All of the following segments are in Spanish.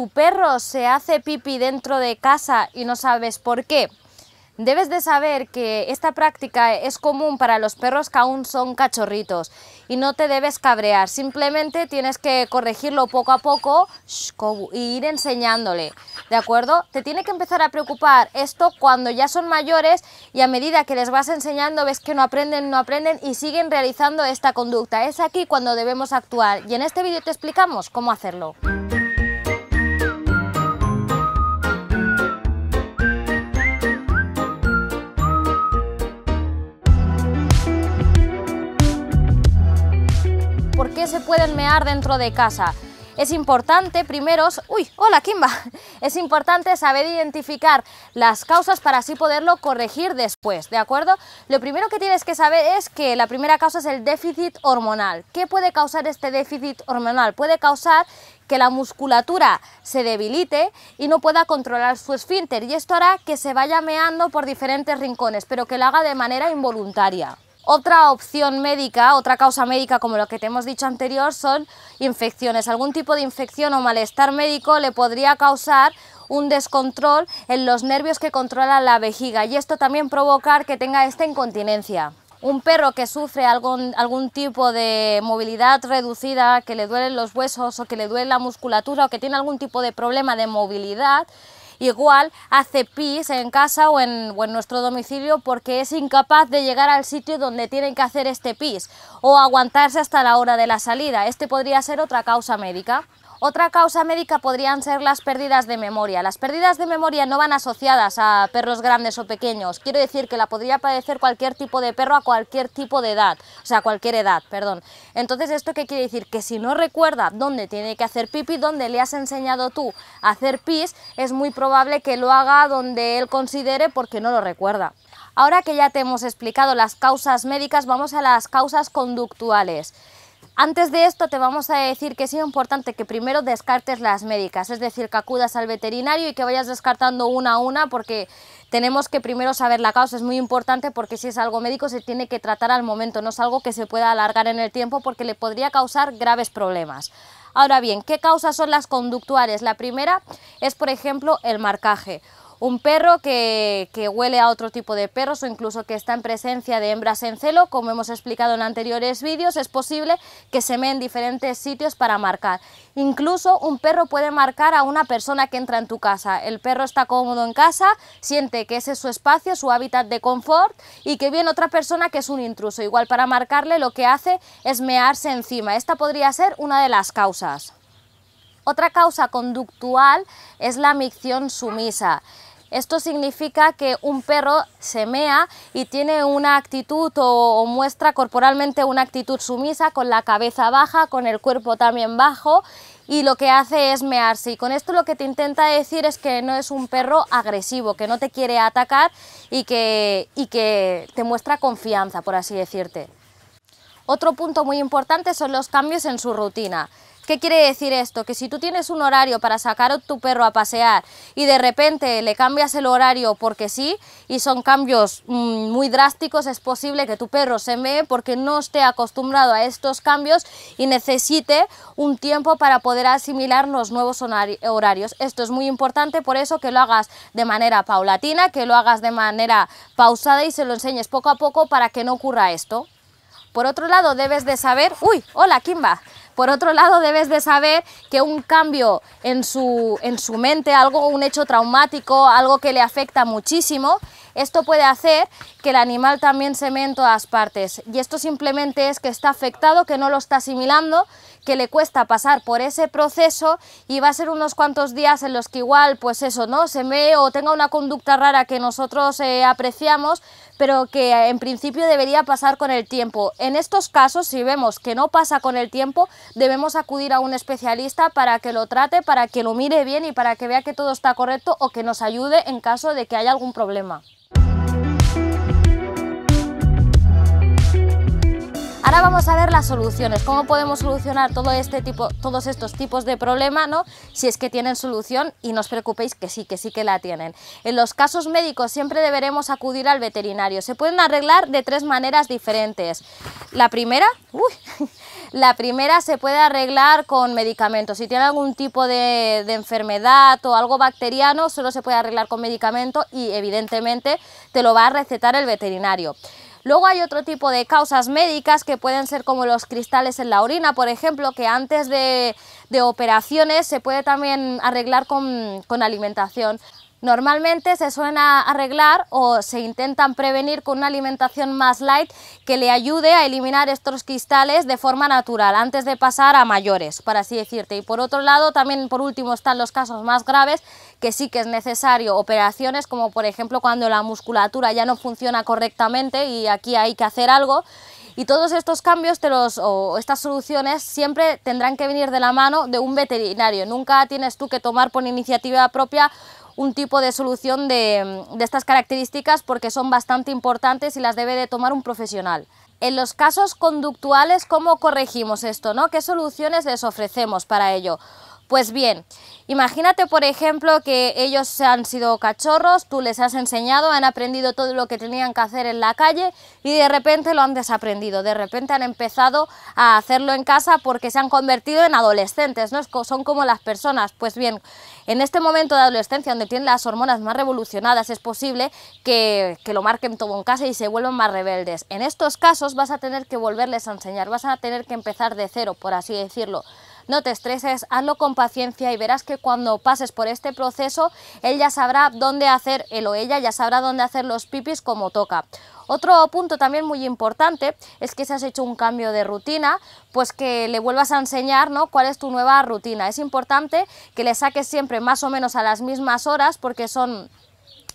tu perro se hace pipí dentro de casa y no sabes por qué, Debes de saber que esta práctica es común para los perros que aún son cachorritos y no te debes cabrear, simplemente tienes que corregirlo poco a poco y ir enseñándole, ¿de acuerdo? Te tiene que empezar a preocupar esto cuando ya son mayores y a medida que les vas enseñando ves que no aprenden, no aprenden y siguen realizando esta conducta. Es aquí cuando debemos actuar y en este vídeo te explicamos cómo hacerlo. se pueden mear dentro de casa. Es importante primero, uy, hola Kimba, es importante saber identificar las causas para así poderlo corregir después, ¿de acuerdo? Lo primero que tienes que saber es que la primera causa es el déficit hormonal. ¿Qué puede causar este déficit hormonal? Puede causar que la musculatura se debilite y no pueda controlar su esfínter y esto hará que se vaya meando por diferentes rincones, pero que lo haga de manera involuntaria. Otra opción médica, otra causa médica como lo que te hemos dicho anterior son infecciones. Algún tipo de infección o malestar médico le podría causar un descontrol en los nervios que controlan la vejiga y esto también provocar que tenga esta incontinencia. Un perro que sufre algún, algún tipo de movilidad reducida, que le duelen los huesos o que le duele la musculatura o que tiene algún tipo de problema de movilidad, igual hace pis en casa o en, nuestro domicilio porque es incapaz de llegar al sitio donde tienen que hacer este pis o aguantarse hasta la hora de la salida. Este podría ser otra causa médica. Otra causa médica podrían ser las pérdidas de memoria. Las pérdidas de memoria no van asociadas a perros grandes o pequeños. Quiero decir que la podría padecer cualquier tipo de perro a cualquier tipo de edad, o sea, cualquier edad, perdón. Entonces, ¿esto qué quiere decir? Que si no recuerda dónde tiene que hacer pipi, dónde le has enseñado tú a hacer pis, es muy probable que lo haga donde él considere porque no lo recuerda. Ahora que ya te hemos explicado las causas médicas, vamos a las causas conductuales. Antes de esto te vamos a decir que es importante que primero descartes las médicas, es decir, que acudas al veterinario y que vayas descartando una a una porque tenemos que primero saber la causa, es muy importante porque si es algo médico se tiene que tratar al momento, no es algo que se pueda alargar en el tiempo porque le podría causar graves problemas. Ahora bien, ¿qué causas son las conductuales? La primera es, por ejemplo, el marcaje. Un perro que, huele a otro tipo de perros o incluso que está en presencia de hembras en celo, como hemos explicado en anteriores vídeos, es posible que se mee en diferentes sitios para marcar. Incluso un perro puede marcar a una persona que entra en tu casa. El perro está cómodo en casa, siente que ese es su espacio, su hábitat de confort y que viene otra persona que es un intruso. Igual para marcarle lo que hace es mearse encima. Esta podría ser una de las causas. Otra causa conductual es la micción sumisa. Esto significa que un perro se mea y tiene una actitud o, muestra corporalmente una actitud sumisa, con la cabeza baja, con el cuerpo también bajo y lo que hace es mearse. Y con esto lo que te intenta decir es que no es un perro agresivo, que no te quiere atacar y que te muestra confianza, por así decirte. Otro punto muy importante son los cambios en su rutina. ¿Qué quiere decir esto? Que si tú tienes un horario para sacar a tu perro a pasear y de repente le cambias el horario porque sí, y son cambios mm, muy drásticos, es posible que tu perro se mee porque no esté acostumbrado a estos cambios y necesite un tiempo para poder asimilar los nuevos horarios. Esto es muy importante, por eso que lo hagas de manera paulatina, que lo hagas de manera pausada y se lo enseñes poco a poco para que no ocurra esto. Por otro lado, debes de saber... ¡Uy! ¡Hola, Kimba! Por otro lado, debes de saber que un cambio en su, mente, algo, un hecho traumático, algo que le afecta muchísimo, esto puede hacer que el animal también se ve en todas partes. Y esto simplemente es que está afectado, que no lo está asimilando que le cuesta pasar por ese proceso y va a ser unos cuantos días en los que igual, pues eso, ¿no? Se ve o tenga una conducta rara que nosotros eh, apreciamos, pero que eh, en principio debería pasar con el tiempo. En estos casos, si vemos que no pasa con el tiempo, debemos acudir a un especialista para que lo trate, para que lo mire bien y para que vea que todo está correcto o que nos ayude en caso de que haya algún problema. Ahora vamos a ver las soluciones, cómo podemos solucionar todo este tipo, todos estos tipos de problemas, ¿no? si es que tienen solución y no os preocupéis que sí, que sí que la tienen. En los casos médicos siempre deberemos acudir al veterinario. Se pueden arreglar de tres maneras diferentes. La primera, la primera se puede arreglar con medicamentos. Si tiene algún tipo de, de enfermedad o algo bacteriano, solo se puede arreglar con medicamento y evidentemente te lo va a recetar el veterinario. Luego hay otro tipo de causas médicas que pueden ser como los cristales en la orina, por ejemplo, que antes de, operaciones se puede también arreglar con, con alimentación. Normalmente se suelen arreglar o se intentan prevenir con una alimentación más light que le ayude a eliminar estos cristales de forma natural antes de pasar a mayores, para así decirte. Y por otro lado, también por último están los casos más graves que sí que es necesario operaciones como por ejemplo cuando la musculatura ya no funciona correctamente y aquí hay que hacer algo. Y todos estos cambios te los, o estas soluciones siempre tendrán que venir de la mano de un veterinario. Nunca tienes tú que tomar por iniciativa propia un tipo de solución de, estas características porque son bastante importantes y las debe de tomar un profesional. En los casos conductuales, ¿cómo corregimos esto? No? ¿Qué soluciones les ofrecemos para ello? Pues bien, imagínate por ejemplo que ellos han sido cachorros, tú les has enseñado, han aprendido todo lo que tenían que hacer en la calle y de repente lo han desaprendido, de repente han empezado a hacerlo en casa porque se han convertido en adolescentes, ¿no? son como las personas. Pues bien, en este momento de adolescencia donde tienen las hormonas más revolucionadas es posible que, que lo marquen todo en casa y se vuelvan más rebeldes. En estos casos vas a tener que volverles a enseñar, vas a tener que empezar de cero, por así decirlo. No te estreses, hazlo con paciencia y verás que cuando pases por este proceso, él ya sabrá dónde hacer, él o ella ya sabrá dónde hacer los pipis como toca. Otro punto también muy importante es que si has hecho un cambio de rutina, pues que le vuelvas a enseñar ¿no? cuál es tu nueva rutina. Es importante que le saques siempre más o menos a las mismas horas porque son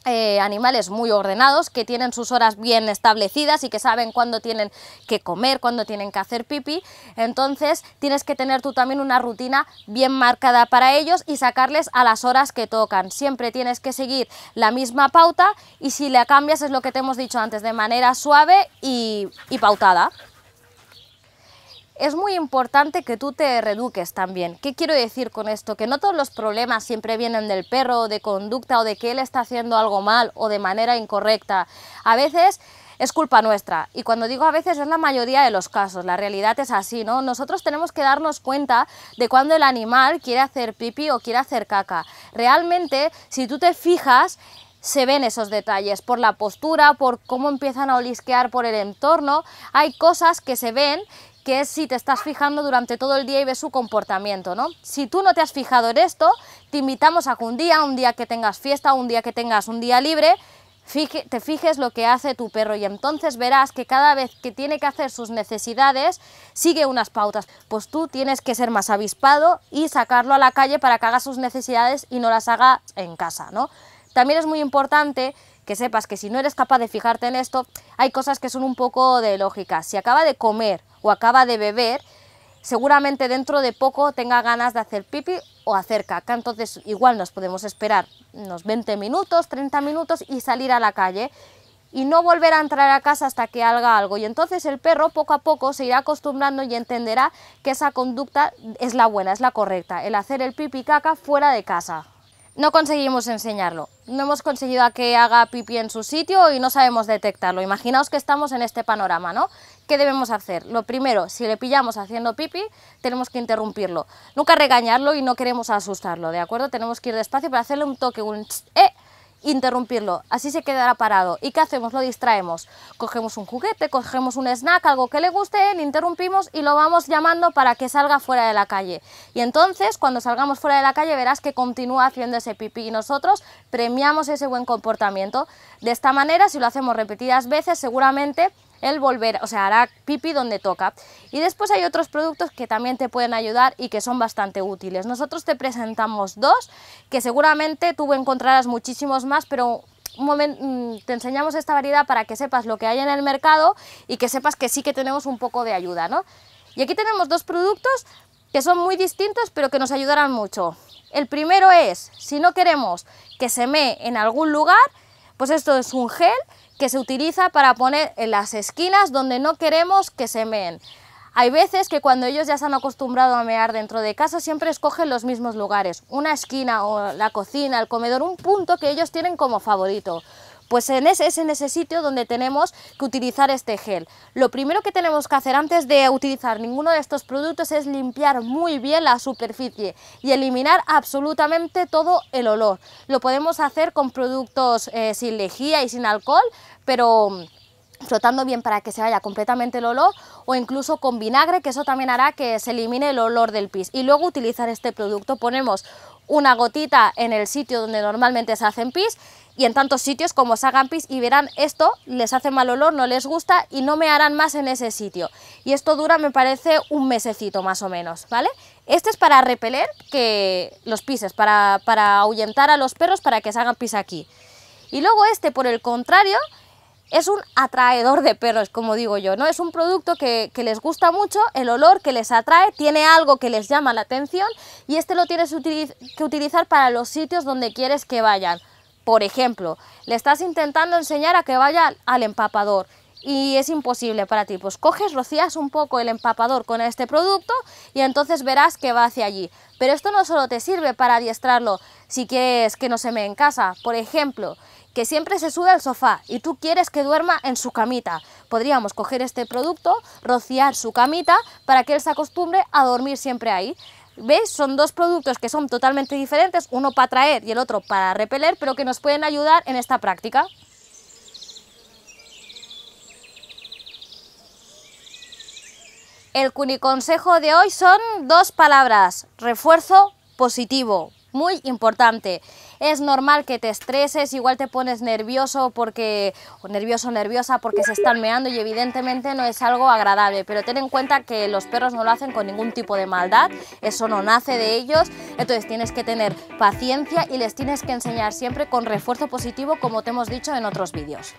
eh, animales muy ordenados, que tienen sus horas bien establecidas y que saben cuándo tienen que comer, cuándo tienen que hacer pipí. Entonces tienes que tener tú también una rutina bien marcada para ellos y sacarles a las horas que tocan. Siempre tienes que seguir la misma pauta y si la cambias es lo que te hemos dicho antes, de manera suave y pautada es muy importante que tú te reduques también. ¿Qué quiero decir con esto? Que no todos los problemas siempre vienen del perro, de conducta o de que él está haciendo algo mal o de manera incorrecta. A veces es culpa nuestra. Y cuando digo a veces es la mayoría de los casos, la realidad es así, ¿no? Nosotros tenemos que darnos cuenta de cuando el animal quiere hacer pipi o quiere hacer caca. Realmente, si tú te fijas, se ven esos detalles, por la postura, por cómo empiezan a olisquear por el entorno, hay cosas que se ven que es si te estás fijando durante todo el día y ves su comportamiento, ¿no? Si tú no te has fijado en esto, te invitamos a que un día, un día que tengas fiesta, un día que tengas un día libre, te fijes lo que hace tu perro y entonces verás que cada vez que tiene que hacer sus necesidades, sigue unas pautas. Pues tú tienes que ser más avispado y sacarlo a la calle para que haga sus necesidades y no las haga en casa, ¿no? También es muy importante que sepas que si no eres capaz de fijarte en esto, hay cosas que son un poco de lógica. Si acaba de comer o acaba de beber, seguramente dentro de poco tenga ganas de hacer pipi o hacer caca. Entonces igual nos podemos esperar unos 20 minutos, 30 minutos y salir a la calle y no volver a entrar a casa hasta que haga algo. Y entonces el perro poco a poco se irá acostumbrando y entenderá que esa conducta es la buena, es la correcta, el hacer el pipi caca fuera de casa no conseguimos enseñarlo. No hemos conseguido a que haga pipí en su sitio y no sabemos detectarlo. Imaginaos que estamos en este panorama, ¿no? ¿Qué debemos hacer? Lo primero, si le pillamos haciendo pipí, tenemos que interrumpirlo. Nunca regañarlo y no queremos asustarlo, ¿de acuerdo? Tenemos que ir despacio para hacerle un toque, un... ¡Eh! interrumpirlo, así se quedará parado. ¿Y qué hacemos? Lo distraemos. Cogemos un juguete, cogemos un snack, algo que le guste, le interrumpimos y lo vamos llamando para que salga fuera de la calle. Y entonces, cuando salgamos fuera de la calle, verás que continúa haciendo ese pipí y nosotros premiamos ese buen comportamiento. De esta manera, si lo hacemos repetidas veces, seguramente el volver, o sea, hará pipi donde toca. Y después hay otros productos que también te pueden ayudar y que son bastante útiles. Nosotros te presentamos dos, que seguramente tú encontrarás muchísimos más, pero mm, te enseñamos esta variedad para que sepas lo que hay en el mercado y que sepas que sí que tenemos un poco de ayuda, ¿no? Y aquí tenemos dos productos que son muy distintos pero que nos ayudarán mucho. El primero es, si no queremos que se me en algún lugar, pues esto es un gel que se utiliza para poner en las esquinas donde no queremos que se meen. Hay veces que cuando ellos ya se han acostumbrado a mear dentro de casa siempre escogen los mismos lugares, una esquina o la cocina, el comedor, un punto que ellos tienen como favorito. Pues en ese, es en ese sitio donde tenemos que utilizar este gel. Lo primero que tenemos que hacer antes de utilizar ninguno de estos productos es limpiar muy bien la superficie y eliminar absolutamente todo el olor. Lo podemos hacer con productos eh, sin lejía y sin alcohol, pero mm, flotando bien para que se vaya completamente el olor o incluso con vinagre que eso también hará que se elimine el olor del pis y luego utilizar este producto ponemos una gotita en el sitio donde normalmente se hacen pis y en tantos sitios como se hagan pis y verán esto, les hace mal olor, no les gusta y no me harán más en ese sitio. Y esto dura, me parece, un mesecito más o menos, ¿vale? Este es para repeler que los pises, para, para ahuyentar a los perros para que se hagan pis aquí. Y luego este, por el contrario, es un atraedor de perros, como digo yo, ¿no? Es un producto que, les gusta mucho, el olor que les atrae, tiene algo que les llama la atención y este lo tienes que utilizar para los sitios donde quieres que vayan. Por ejemplo, le estás intentando enseñar a que vaya al empapador y es imposible para ti. Pues coges, rocías un poco el empapador con este producto y entonces verás que va hacia allí. Pero esto no solo te sirve para adiestrarlo si quieres que no se me en casa. Por ejemplo, que siempre se suda el sofá y tú quieres que duerma en su camita. Podríamos coger este producto, rociar su camita para que él se acostumbre a dormir siempre ahí. Ves, Son dos productos que son totalmente diferentes, uno para atraer y el otro para repeler, pero que nos pueden ayudar en esta práctica. El cuniconsejo de hoy son dos palabras, refuerzo positivo, muy importante es normal que te estreses, igual te pones nervioso porque, o nerviosa porque se están meando y evidentemente no es algo agradable, pero ten en cuenta que los perros no lo hacen con ningún tipo de maldad, eso no nace de ellos, entonces tienes que tener paciencia y les tienes que enseñar siempre con refuerzo positivo como te hemos dicho en otros vídeos.